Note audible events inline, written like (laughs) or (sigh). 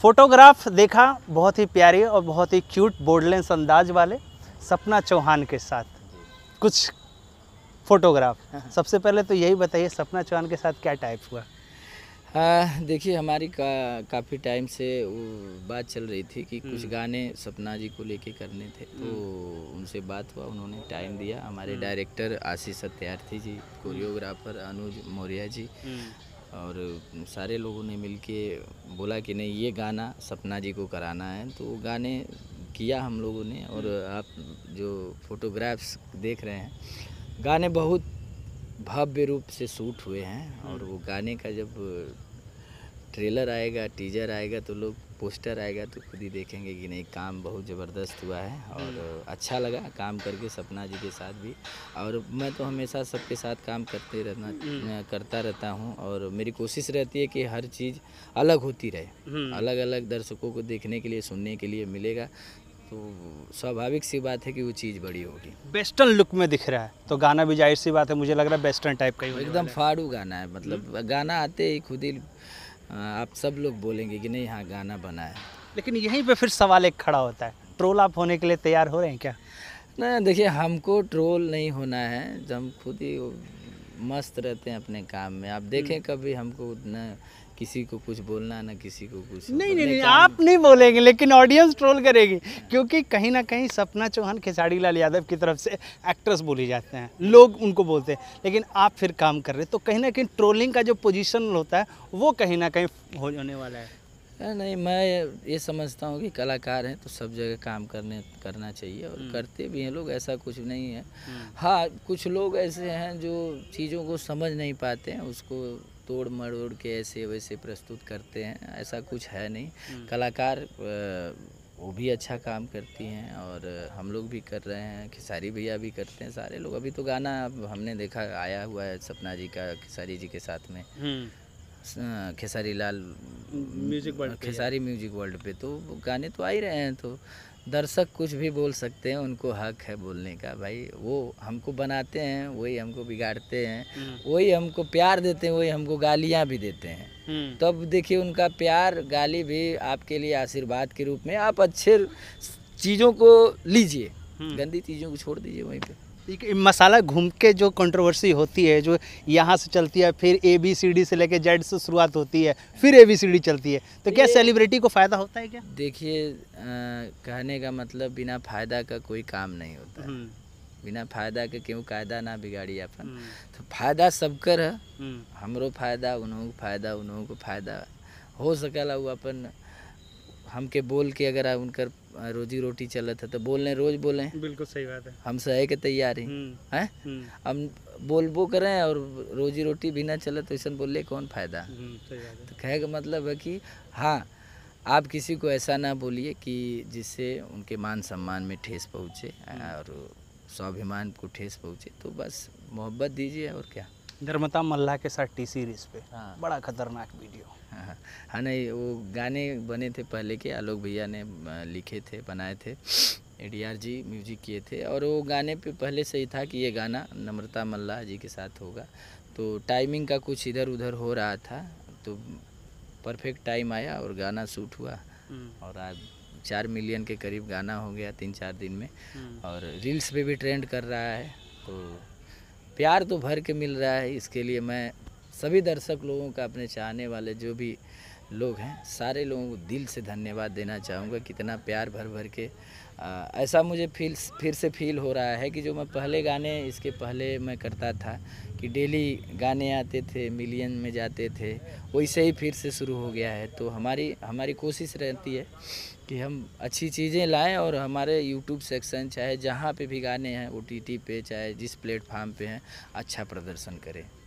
Photograph देखा बहुत ही प्यारे और बहुत ही क्यूट बोर्डलेंस अंदाज वाले सपना चौहान के साथ कुछ फोटोग्राफ (laughs) सबसे पहले तो यही बताइए सपना चौहान के साथ क्या टाइप हुआ देखिए हमारी का, काफ़ी टाइम से वो बात चल रही थी कि कुछ हम्म। गाने सपना जी को लेके करने थे तो हम्म। उनसे बात हुआ उन्होंने टाइम दिया हमारे डायरेक्टर हम्म। आशीष सत्यार्थी जी कोरियोग्राफर अनुज मौर्या जी और सारे लोगों ने मिल के बोला कि नहीं ये गाना सपना जी को कराना है तो गाने किया हम लोगों ने और हम्म। आप जो फोटोग्राफ्स देख रहे हैं गाने बहुत भव्य रूप से शूट हुए हैं और हम्म। वो गाने का जब ट्रेलर आएगा टीजर आएगा तो लोग पोस्टर आएगा तो खुद ही देखेंगे कि नहीं काम बहुत ज़बरदस्त हुआ है और अच्छा लगा काम करके सपना जी के साथ भी और मैं तो हमेशा सबके साथ काम करते रहना हम्म। करता रहता हूँ और मेरी कोशिश रहती है कि हर चीज़ अलग होती रहे हम्म। अलग अलग दर्शकों को देखने के लिए सुनने के लिए मिलेगा तो स्वाभाविक सी बात है कि वो चीज़ बड़ी होगी वेस्टर्न लुक में दिख रहा है तो गाना भी जाहिर सी बात है मुझे लग रहा है वेस्टर्न टाइप का ही एकदम फाड़ू गाना है मतलब हम्म। गाना आते ही खुद ही हाँ, आप सब लोग बोलेंगे कि नहीं यहाँ गाना बना है लेकिन यहीं पे फिर सवाल एक खड़ा होता है ट्रोल आप होने के लिए तैयार हो रहे हैं क्या ना देखिए हमको ट्रोल नहीं होना है जब हम खुद ही मस्त रहते हैं अपने काम में आप देखें हम्म। कभी हमको उतना किसी को कुछ बोलना ना किसी को कुछ नहीं मतलब नहीं नहीं आप नहीं बोलेंगे लेकिन ऑडियंस ट्रोल करेगी क्योंकि कहीं ना कहीं सपना चौहान खेसारी लाल यादव की तरफ से एक्ट्रेस बोली जाते हैं लोग उनको बोलते हैं लेकिन आप फिर काम कर रहे तो कहीं ना कहीं ट्रोलिंग का जो पोजिशन होता है वो कहीं ना कहीं हो जाने वाला है नहीं मैं ये समझता हूँ कि कलाकार हैं तो सब जगह काम करने करना चाहिए और हम्म। करते भी हैं लोग ऐसा कुछ नहीं है हम्म। हाँ कुछ लोग ऐसे हैं जो चीज़ों को समझ नहीं पाते हैं उसको तोड़ मरोड़ के ऐसे वैसे प्रस्तुत करते हैं ऐसा कुछ है नहीं हम्म। कलाकार वो भी अच्छा काम करती हैं और हम लोग भी कर रहे हैं खेसारी भैया भी करते हैं सारे लोग अभी तो गाना हमने देखा आया हुआ है सपना जी का खेसारी जी के साथ में हम्म। Khesari Lal music world Khesari music world पे तो गाने तो आ ही रहे हैं तो दर्शक कुछ भी बोल सकते हैं उनको हक है बोलने का भाई वो हमको बनाते हैं वही हमको बिगाड़ते हैं हम्म। वही हमको प्यार देते हैं वही हमको गालियाँ भी देते हैं तो देखिए उनका प्यार गाली भी आपके लिए आशीर्वाद के रूप में आप अच्छे चीज़ों को लीजिए हम्म। गंदी चीज़ों को छोड़ दीजिए वहीं पर मसाला घूम के जो कंट्रोवर्सी होती है जो यहाँ से चलती है फिर ए बी सी डी से लेके जेड से शुरुआत होती है फिर ए बी सी डी चलती है तो क्या सेलिब्रिटी को फ़ायदा होता है क्या देखिए कहने का मतलब बिना फ़ायदा का कोई काम नहीं होता है हम्म। बिना फ़ायदा के क्यों कायदा ना बिगाड़ी अपन हम्म। तो फ़ायदा सब कर हम्म। हमरो फ़ायदा उन्हों को फ़ायदा उन्हों को फ़ायदा हो सकला वो अपन हमके बोल के अगर उनकर रोजी रोटी चलत था तो बोल रहे रोज बोले बिल्कुल सही बात है हम सहे के तैयार है हम्म, हम्म। हम बोलबो करें और रोजी रोटी बिना चले तो ऐसा बोल कौन फायदा हम्म, तो कहे का मतलब है कि हाँ आप किसी को ऐसा ना बोलिए कि जिससे उनके मान सम्मान में ठेस पहुँचे और स्वाभिमान को ठेस पहुँचे तो बस मोहब्बत दीजिए और क्या धर्मता मल्ला के साथ टी सीरीज पे हाँ। बड़ा खतरनाक वीडियो हाँ (laughs) हाँ नहीं वो गाने बने थे पहले के आलोक भैया ने लिखे थे बनाए थे ए जी म्यूजिक किए थे और वो गाने पे पहले से ही था कि ये गाना नम्रता मल्ला जी के साथ होगा तो टाइमिंग का कुछ इधर उधर हो रहा था तो परफेक्ट टाइम आया और गाना शूट हुआ हम्म। और आज चार मिलियन के करीब गाना हो गया तीन चार दिन में हम्म। और रील्स पे भी ट्रेंड कर रहा है तो प्यार तो भर के मिल रहा है इसके लिए मैं सभी दर्शक लोगों का अपने चाहने वाले जो भी लोग हैं सारे लोगों को दिल से धन्यवाद देना चाहूँगा कितना प्यार भर भर के आ, ऐसा मुझे फील फिर से फील हो रहा है कि जो मैं पहले गाने इसके पहले मैं करता था कि डेली गाने आते थे मिलियन में जाते थे वैसे ही फिर से शुरू हो गया है तो हमारी हमारी कोशिश रहती है कि हम अच्छी चीज़ें लाएं और हमारे यूट्यूब सेक्शन चाहे जहाँ पे भी गाने हैं ओ पे चाहे जिस प्लेटफार्म पे हैं अच्छा प्रदर्शन करें